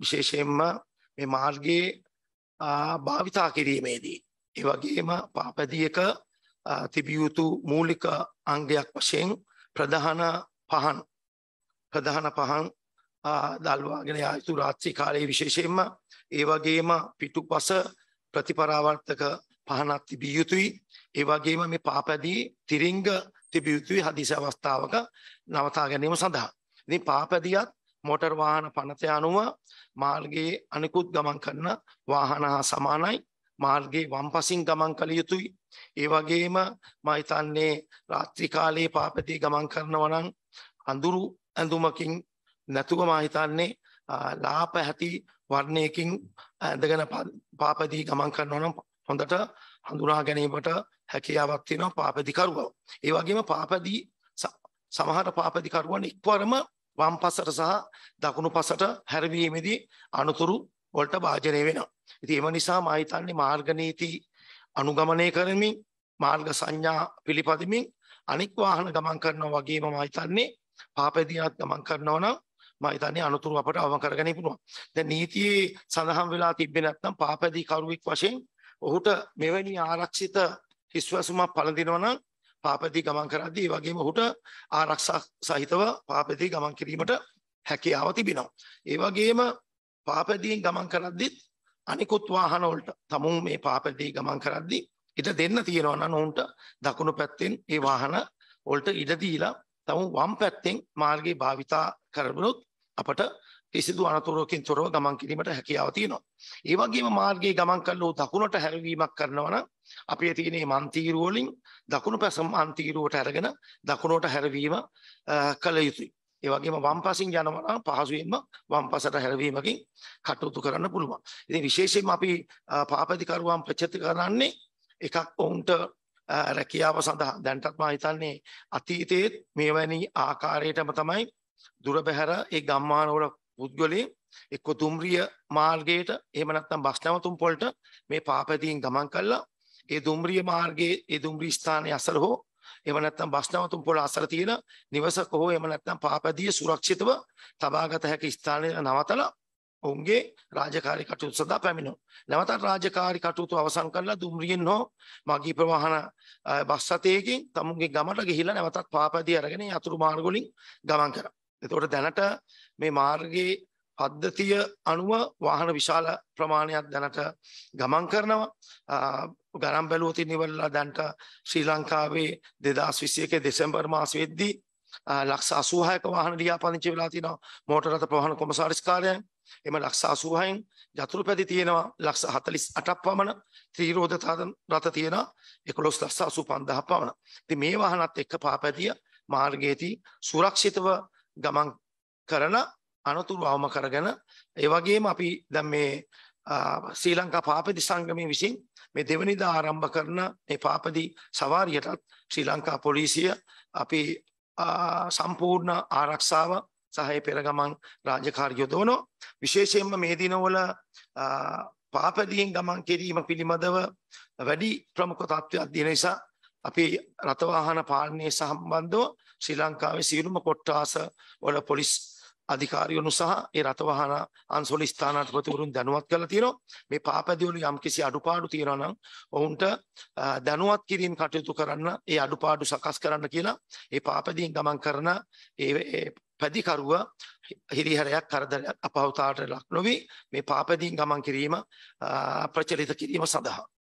විශේෂයෙන්ම මේ මාර්ගයේ භාවිතා කිරීමේදී ඒ වගේම පාපදීයක තිබිය යුතු මූලික අංගයක් වශයෙන් ප්‍රධාන පහන් ප්‍රධාන පහන් දල්වාගෙන යා යුතු රාත්‍රී කාලයේ විශේෂයෙන්ම ඒ වගේම පිටුපස ප්‍රතිපරාවර්තක පහනක් තිබිය යුතුයි ඒ වගේම මේ පාපදී තිරිංග තිබිය යුතුයි හදිසි අවස්ථාවක නවතා ගැනීම සඳහා ඉතින් පාපදියත් මොටර් වාහන පනත අනුව මාර්ගයේ අනිකුත් ගමන් කරන වාහන හා සමානයි මාර්ගයේ වම්පසින් ගමන් කළ යුතුයි ඒ වගේම මා හිතන්නේ රාත්‍රී කාලයේ පාපතී ගමන් කරනවා නම් අඳුරු ඇඳුමකින් නැතුව මා හිතන්නේ ලාප ඇති වර්ණයකින් ඇඳගෙන පාපදී ගමන් කරනවා නම් හොඳට හඳුනා ගැනීමට හැකියාවක් තියෙනවා පාපදී කරුවා. ඒ වගේම පාපදී සමහර පාපදී කරුවන් එක්වරම වම් පසට සහ දකුණු පසට හැරවීමේදී අනුතුරු වලට භාජනය වෙනවා. ඉතින් එම නිසා මා හිතන්නේ මාර්ග නීති අනුගමනය කරමින් මාර්ග සංඥා පිළිපදමින් අනික් වාහන ගමන් කරනවා වගේම මා හිතන්නේ පාපෙදිනත් ගමන් කරනවා නම් මා හිතන්නේ අනුතුරු අපට අවම කරගන්න ඉපුණා. දැන් නීතියේ සඳහන් වෙලා තිබ්බේ නැත්නම් පාපෙදී කරුවෙක් වශයෙන් ඔහුට මෙවැනි ආරක්ෂිත හිස්වසුමක් පළඳිනවා නම් පාපදී ගමන් කරද්දී ඒ වගේම ඔහුට ආරක්ෂා සහිතව පාපදී ගමන් කිරීමට හැකියාව තිබෙනවා. ඒ වගේම පාපදීන් ගමන් කරද්දී අනිකුත් වාහන වලට තමුන් මේ පාපදී ගමන් කරද්දී ඉඩ දෙන්න තියෙනවා නම් ඔවුන්ට දකුණු පැත්තෙන් ඒ වාහන වලට ඉඩ දීලා තමුන් වම් පැත්තෙන් මාර්ගේ භාවිතා කරනොත් අපට කිසිදු අනතුරකින් තොරව ගමන් කිරීමට හැකියාව තියෙනවා. ඒ වගේම මාර්ගයේ ගමන් කළෝ දකුණට හැරවීමක් කරනවා නම් අපේ තියෙන මේ මන්තිරුව වලින් දකුණු පැස මන්තිරුවට අරගෙන දකුණට හැරවීම කළ යුතුයි. ඒ වගේම වම්පසින් යනවා නම් පහසුවෙන්ම වම්පසට හැරවීමකින් කටයුතු කරන්න පුළුවන්. ඉතින් විශේෂයෙන්ම අපි පාපතිකරුවන් ප්‍රචිත කරන්නේ එකක් ඔවුන්ට රැකියාව සඳහා දැන්ටත් මා හිතන්නේ අතීතයේ මෙවැනි ආකාරයටම තමයි දුර බැහැර ඒ ගම්මානවල පුද්ගලයන් එක්ක දුම්රිය මාර්ගයට එහෙම නැත්නම් බස් නැවතුම් පොළට මේ පාපැදියෙන් ගමන් කළා ඒ දුම්රිය මාර්ගයේ ඒ දුම්රිය ස්ථානයේ අසල හෝ එහෙම නැත්නම් බස් නැවතුම් පොළ අසල තියෙන නිවසක හෝ එහෙම නැත්නම් පාපැදිය සුරක්ෂිතව තබාගත හැකි ස්ථානයේ නවතලා ඔවුන්ගේ රාජකාරී කටයුතු සඳහා පැමිණෙනවා. නැවතත් රාජකාරී කටයුතු අවසන් කරලා දුම්රියෙන් හෝ මගී ප්‍රවාහන බස් රථයකින් තමුන්ගේ ගමට ගිහිලා නැවතත් පාපැදිය අරගෙන යතුරු මාර්ග වලින් ගමන් කරා. එතකොට දැනට මේ මාර්ගයේ පද්ධතිය අනුව වාහන විශාල ප්‍රමාණයක් දැනට ගමන් කරනවා ගණන් බැලුවොත් ඉනිවලා දැන්ට ශ්‍රී ලංකාවේ 2021 දෙසැම්බර් මාස වෙද්දී ලක්ෂ 86ක වාහන ලියාපදිංචි වෙලා තිනවා මෝටර රථ ප්‍රවාහන කොමසාරිස් කාර්යයෙන් එම ලක්ෂ 80න් යතුරු පැති තියෙනවා ලක්ෂ 48ක් පමණ ත්‍රිරෝධ රථ තියෙනවා 1185000 පමණ. ඉතින් මේ වාහනත් එක්ක පාපැදිය මාර්ගයේදී සුරක්ෂිතව ගමන් කරන අනතුරු අවම කරගෙන ඒ වගේම අපි දැන් මේ ශ්‍රී ලංකා පාපදි සංගමයේ විසින් මේ දෙවනිදා ආරම්භ කරන මේ පාපදි සවාරියටත් ශ්‍රී ලංකා පොලිසිය අපි සම්පූර්ණ ආරක්ෂාව සහය පෙරගමන් රාජකාරිය යොදවනවා විශේෂයෙන්ම මේ දිනවල පාපදීන් ගමන් කිරීම පිළිබඳව වැඩි ප්‍රමුඛ තත්ත්වයක් දෙන නිසා අපි රථවාහන පාලනය සම්බන්ධව ශ්‍රී ලංකාවේ සියලුම කොට්ටාස වල පොලිස් අධිකාරියනු සහ ඒ රථවාහන අන්සොල ස්ථානාධිපතිවරුන් දැනුවත් කරලා තියෙනවා. මේ පාපැදිවල යම්කිසි අඩුපාඩු තියෙනවා නම් ඔවුන්ට දැනුවත් කිරීම කටයුතු කරන්න, ඒ අඩුපාඩු සකස් කරන්න කියලා ඒ පාපැදියෙන් ගමන් කරන ඒ පැදිකරුව හිරිහැරයක් කරදරයක් අපහසුතාවට ලක් නොවි මේ පාපැදියෙන් ගමන් කිරීම ප්‍රචලිත කිරීම සඳහා